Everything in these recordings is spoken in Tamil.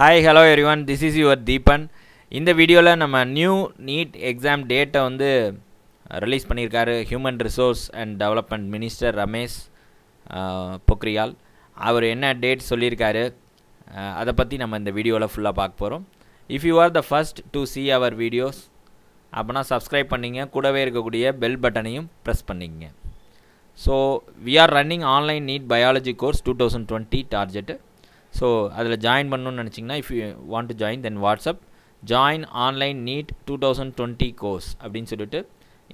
Hi hello everyone this is your Deepan இந்த வீடியோவில் நம்ம நியூ நீட் எக்ஸாம் டேட்டை வந்து ரிலீஸ் பண்ணியிருக்காரு human resource and development minister Ramesh Pokhriyal அவர் என்ன டேட் சொல்லியிருக்காரு அதை பற்றி நம்ம இந்த வீடியோவில் ஃபுல்லாக பார்க்க போகிறோம் if you are the first to see our videos அப்படின்னா சப்ஸ்கிரைப் பண்ணிங்க கூடவே இருக்கக்கூடிய பெல் பட்டனையும் ப்ரெஸ் பண்ணிங்க so we are running online NEET biology course two thousand twenty target so அதில் ஜாயின் பண்ணணும்னு நினச்சிங்கன்னா if you want to join then WhatsApp join online NEET two thousand twenty course அப்படின்னு சொல்லிட்டு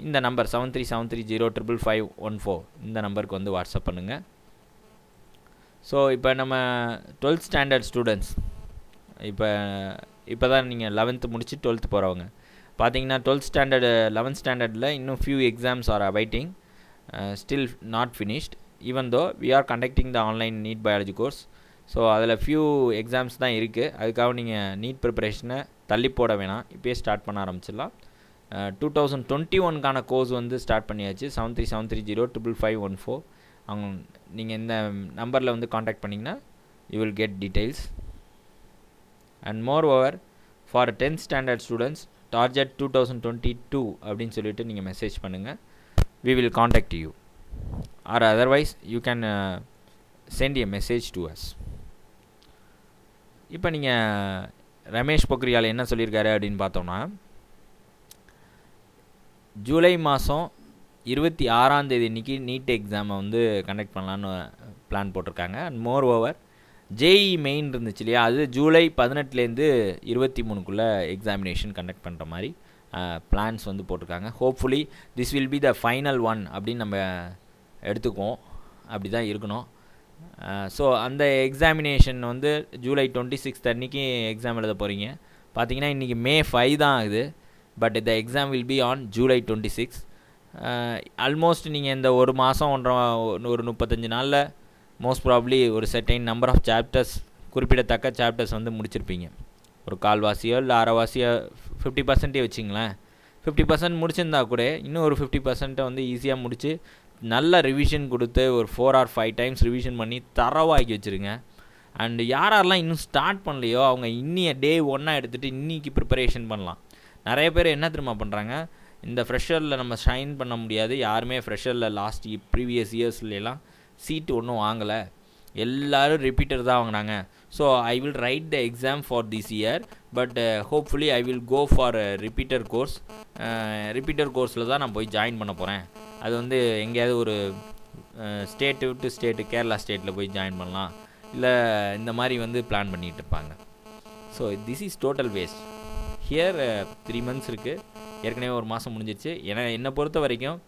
இந்த number seven three seven three zero triple five one four இந்த நம்பருக்கு வந்து வாட்ஸ்அப் பண்ணுங்கள் ஸோ இப்போ நம்ம டுவெல்த் ஸ்டாண்டர்ட் ஸ்டூடெண்ட்ஸ் இப்போ இப்போ தான் நீங்கள் லெவன்த்து முடித்து டுவெல்த்து போகிறவங்க பார்த்தீங்கன்னா டுவெல்த் ஸ்டாண்டர்டு லெவன்த் ஸ்டாண்டர்டில் இன்னும் few exams are awaiting still not finished even though we are conducting the online NEET biology course so அதில் ஃபியூ எக்ஸாம்ஸ் தான் இருக்குது அதுக்காக நீங்கள் நீட் ப்ரிப்பரேஷனை தள்ளி போட வேணாம் இப்போயே ஸ்டார்ட் பண்ண ஆரம்பிச்சிடலாம் டூ தௌசண்ட் டுவெண்ட்டி ஒன்க்கான கோர்ஸ் வந்து ஸ்டார்ட் பண்ணியாச்சு seven three seven three zero triple five one four அவங்க நீங்கள் இந்த நம்பரில் வந்து காண்டாக்ட் பண்ணிங்கன்னா you will get details and moreover for tenth standard students target two thousand twenty two அப்படின்னு சொல்லிட்டு நீங்கள் மெசேஜ் பண்ணுங்கள் we will contact you or otherwise you can send a message to us இப்போ நீங்கள் ரமேஷ் பொக்ரியால் என்ன சொல்லியிருக்காரு அப்படின்னு பார்த்தோம்னா ஜூலை மாதம் இருபத்தி ஆறாம் தேதி இன்றைக்கி நீட் எக்ஸாமை வந்து கண்டக்ட் பண்ணலான்னு பிளான் போட்டிருக்காங்க and moreover JEE main இருந்துச்சு இல்லையா அது ஜூலை பதினெட்டுலேருந்து இருபத்தி மூணுக்குள்ளே எக்ஸாமினேஷன் கண்டக்ட் பண்ணுற மாதிரி பிளான்ஸ் வந்து போட்டிருக்காங்க hopefully this will be the final one அப்படின்னு நம்ம எடுத்துக்குவோம் அப்படி தான் இருக்கணும் ஸோ அந்த எக்ஸாமினேஷன் வந்து ஜூலை டுவெண்ட்டி சிக்ஸ்த் அன்றைக்கி எக்ஸாம் எழுத போகிறீங்க பார்த்தீங்கன்னா இன்றைக்கி மே ஃபைவ் தான் ஆகுது but the exam will be on July twenty six almost நீங்கள் இந்த ஒரு மாதம் ஒன்றரை ஒரு முப்பத்தஞ்சு நாளில் மோஸ்ட் ப்ராப்ளி ஒரு செட்டைன் நம்பர் ஆஃப் சாப்டர்ஸ் குறிப்பிடத்தக்க சாப்டர்ஸ் வந்து முடிச்சிருப்பீங்க ஒரு கால்வாசியோ இல்லை அரைவாசியோ ஃபிஃப்டி பர்சன்ட்டே வச்சிங்களேன் ஃபிஃப்டி பர்சன்ட் முடிச்சிருந்தா கூட இன்னும் ஒரு ஃபிஃப்டி பர்சன்ட்டை வந்து ஈஸியாக முடித்து நல்ல ரிவிஷன் கொடுத்து ஒரு four or five times revision பண்ணி தரவாக்கி வச்சுருங்க அண்டு யாரெல்லாம் இன்னும் ஸ்டார்ட் பண்ணலையோ அவங்க இன்னிய டே ஒன்னாக எடுத்துகிட்டு இன்றைக்கி ப்ரிப்பரேஷன் பண்ணலாம் நிறைய பேர் என்ன திரும்ப பண்ணுறாங்க இந்த ஃப்ரெஷரில் நம்ம ஷைன் பண்ண முடியாது யாருமே ஃப்ரெஷரில் லாஸ்ட் ப்ரீவியஸ் இயர்ஸ்லாம் சீட்டு ஒன்றும் வாங்கலை எல்லோரும் ரிப்பீட்டர் தான் வாங்கினாங்க so I will write the exam for this year but hopefully I will go for repeater course repeater கோர்ஸில் தான் நான் போய் ஜாயின் பண்ண போகிறேன் அது வந்து எங்கேயாவது ஒரு ஸ்டேட்டு uh, விட்டு ஸ்டேட்டு கேரளா ஸ்டேட்டில் போய் ஜாயின் பண்ணலாம் இல்லை இந்த மாதிரி வந்து பிளான் பண்ணிகிட்டு இருப்பாங்க so this is total waste here three months இருக்குது ஏற்கனவே ஒரு மாதம் முடிஞ்சிருச்சு ஏன்னா என்னை பொறுத்த வரைக்கும்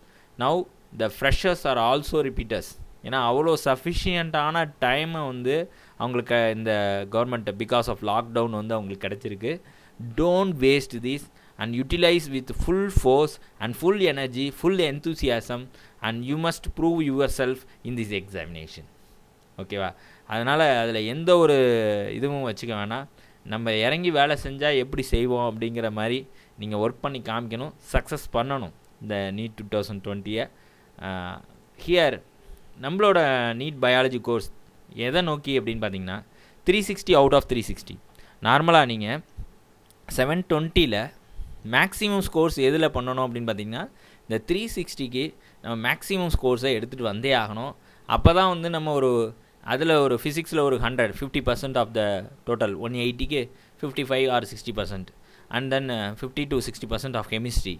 now the freshers are also repeaters ஏன்னா அவ்வளோ சஃபிஷியண்ட்டான டைமை வந்து அவங்களுக்கு இந்த கவர்மெண்ட் பிகாஸ் ஆஃப் லாக்டவுன் வந்து அவங்களுக்கு கிடச்சிருக்கு don't waste this and utilise with full force and full energy full enthusiasm and you must prove yourself in this examination ஓகேவா அதனால் அதில் எந்த ஒரு இதுவும் வச்சுக்க வேணாம் நம்ம இறங்கி வேலை செஞ்சால் எப்படி செய்வோம் அப்படிங்கிற மாதிரி நீங்கள் ஒர்க் பண்ணி காமிக்கணும் சக்ஸஸ் பண்ணணும் இந்த நீட் டூ தௌசண்ட் டுவெண்ட்டியை ஹியர் நம்மளோட நீட் பயாலஜி கோர்ஸ் எதை நோக்கி அப்படின்னு பார்த்தீங்கன்னா three sixty out of three sixty நார்மலாக நீங்கள் செவன் டுவெண்ட்டியில் மேக்ஸிமம் ஸ்கோர்ஸ் எதில் பண்ணணும் அப்படின்னு பார்த்தீங்கன்னா இந்த த்ரீ சிக்ஸ்டிக்கு நம்ம மேக்ஸிமம் ஸ்கோர்ஸை எடுத்துகிட்டு வந்தே ஆகணும் அப்போ தான் வந்து நம்ம ஒரு அதில் ஒரு ஃபிசிக்ஸில் ஒரு hundred fifty percent of the total one எயிட்டிக்கு fifty five or sixty percent and then fifty to sixty percent of chemistry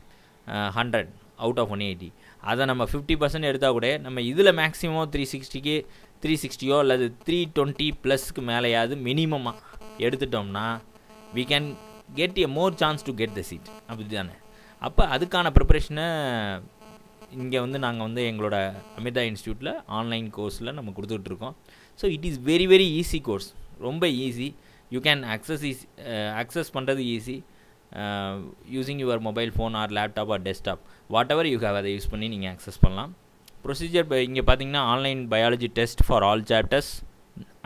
hundred out of one eighty அதை நம்ம ஃபிஃப்டி பர்சன்ட் எடுத்தால் கூட நம்ம இதில் மேக்ஸிமம் த்ரீ சிக்ஸ்டிக்கு த்ரீ சிக்ஸ்டியோ அல்லது த்ரீ டுவெண்ட்டி ப்ளஸ்க்கு மேலேயாவது மினிமமாக எடுத்துட்டோம்னா we can get a more chance to get the seat அப்படி தானே அப்போ அதுக்கான ப்ரிப்பரேஷனை இங்கே வந்து நாங்கள் வந்து எங்களோட அமிர்தா இன்ஸ்டியூட்டில் ஆன்லைன் கோர்ஸில் நம்ம கொடுத்துட்ருக்கோம் so it is very very easy course ரொம்ப easy you can access easy access பண்ணுறது easy using your mobile phone or laptop or desktop whatever you have அதை யூஸ் பண்ணி நீங்கள் ஆக்சஸ் பண்ணலாம் ப்ரொசீஜர் இங்கே பார்த்தீங்கன்னா online biology test for all chapters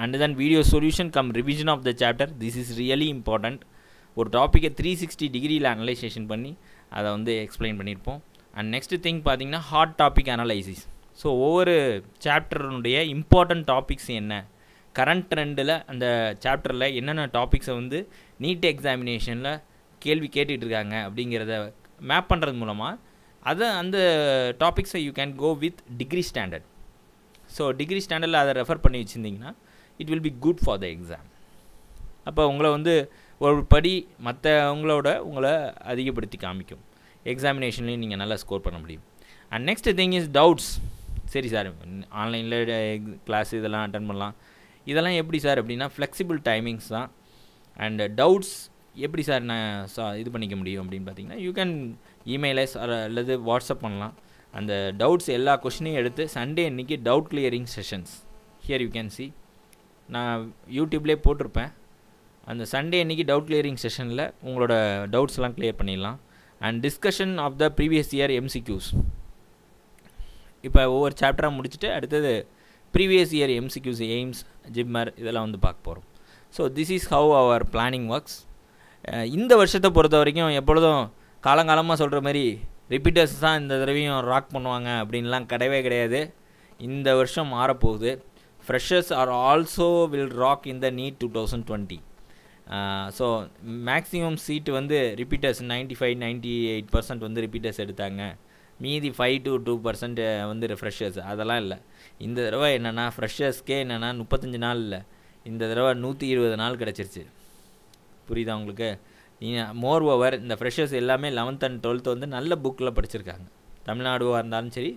and then video solution cum revision of the chapter this is really important ஒரு டாப்பிக்கை த்ரீ சிக்ஸ்டி டிகிரியில் அனலைசேஷன் பண்ணி அதை வந்து எக்ஸ்பிளைன் பண்ணியிருப்போம் அண்ட் நெக்ஸ்ட்டு திங் பார்த்தீங்கன்னா ஹாட் டாபிக் அனலைசிஸ் ஸோ ஒவ்வொரு சாப்டருடைய இம்பார்ட்டண்ட் டாபிக்ஸ் என்ன கரண்ட் ட்ரெண்டில் அந்த சாப்டரில் என்னென்ன டாபிக்ஸை வந்து நீட் எக்ஸாமினேஷனில் கேள்வி கேட்டுகிட்டு இருக்காங்க அப்படிங்கிறத மேப் பண்ணுறது மூலமாக அதை அந்த டாபிக்ஸை you can go with degree standard so degree ஸ்டாண்டர்டில் அதை ரெஃபர் பண்ணி வச்சுருந்தீங்கன்னா it will be good for the exam அப்போ உங்களை வந்து ஒரு படி மற்றவங்களோட உங்களை அதிகப்படுத்தி காமிக்கும் எக்ஸாமினேஷன்லேயும் நீங்கள் நல்லா ஸ்கோர் பண்ண முடியும் and next thing is doubts சரி சார் ஆன்லைனில் கிளாஸ் இதெல்லாம் அட்டன் பண்ணலாம் இதெல்லாம் எப்படி சார் அப்படின்னா ஃப்ளெக்சிபிள் டைமிங்ஸ் தான் அண்ட் டவுட்ஸ் எப்படி சார் நான் சா இது பண்ணிக்க முடியும் அப்படின்னு பார்த்தீங்கன்னா யூ கேன் சார் அல்லது வாட்ஸ்அப் பண்ணலாம் அந்த டவுட்ஸ் எல்லா கொஷினையும் எடுத்து சண்டே இன்றைக்கி doubt clearing sessions here you can see நான் யூடியூப்லேயே போட்டிருப்பேன் அந்த சண்டே இன்றைக்கி டவுட் கிளியரிங் செஷனில் உங்களோட டவுட்ஸ்லாம் கிளியர் பண்ணிடலாம் and discussion of the previous year MCQs இப்போ ஒவ்வொரு சாப்டராக முடிச்சுட்டு அடுத்தது previous year MCQs AIIMS JIPMER இதெல்லாம் வந்து பார்க்க போகிறோம் so this is how our planning works இந்த வருஷத்தை பொறுத்த வரைக்கும் எப்பொழுதும் காலங்காலமாக சொல்கிற மாதிரி ரிப்பீட்டர்ஸ் தான் இந்த தடவையும் ராக் பண்ணுவாங்க அப்படின்லாம் கிடையவே கிடையாது இந்த வருஷம் மாறப்போகுது freshers are also will rock in the NEET two thousand twenty so maximum seat வந்து repeaters ninety five ninety eight percent வந்து ரிப்பீட்டர்ஸ் எடுத்தாங்க மீதி ஃபைவ் டு டூ பர்சன்ட் வந்து ஃப்ரெஷர்ஸ் அதெல்லாம் இல்லை இந்த தடவை என்னென்னா ஃப்ரெஷர்ஸ்க்கே என்னென்னா முப்பத்தஞ்சு நாள் இல்லை இந்த தடவை நூற்றி இருபது நாள் கிடச்சிருச்சு புரியுதா உங்களுக்கு நீங்கள் மோர் ஓவர் இந்த ஃப்ரெஷர்ஸ் எல்லாமே லெவன்த் அண்ட் டுவெல்த் வந்து நல்ல புக்கில் படிச்சிருக்காங்க தமிழ்நாடுவாக இருந்தாலும் சரி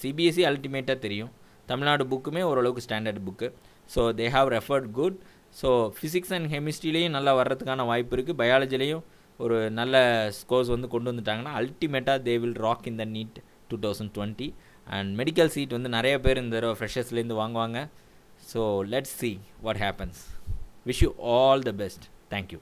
சிபிஎஸ்சி அல்டிமேட்டாக e தெரியும் தமிழ்நாடு புக்குமே ஓரளவுக்கு standard book so they have referred good so physics and கெமிஸ்ட்ரிலேயும் நல்லா வர்றதுக்கான வாய்ப்பு இருக்குது பயாலஜிலையும் ஒரு நல்ல ஸ்கோர்ஸ் வந்து கொண்டு வந்துட்டாங்கன்னா அல்டிமேட்டாக they will rock in the NEET two thousand twenty and medical seat வந்து நிறைய பேர் இந்த தடவை ஃப்ரெஷர்ஸ்லேருந்து வாங்குவாங்க so let's see what happens wish you all the best Thank you.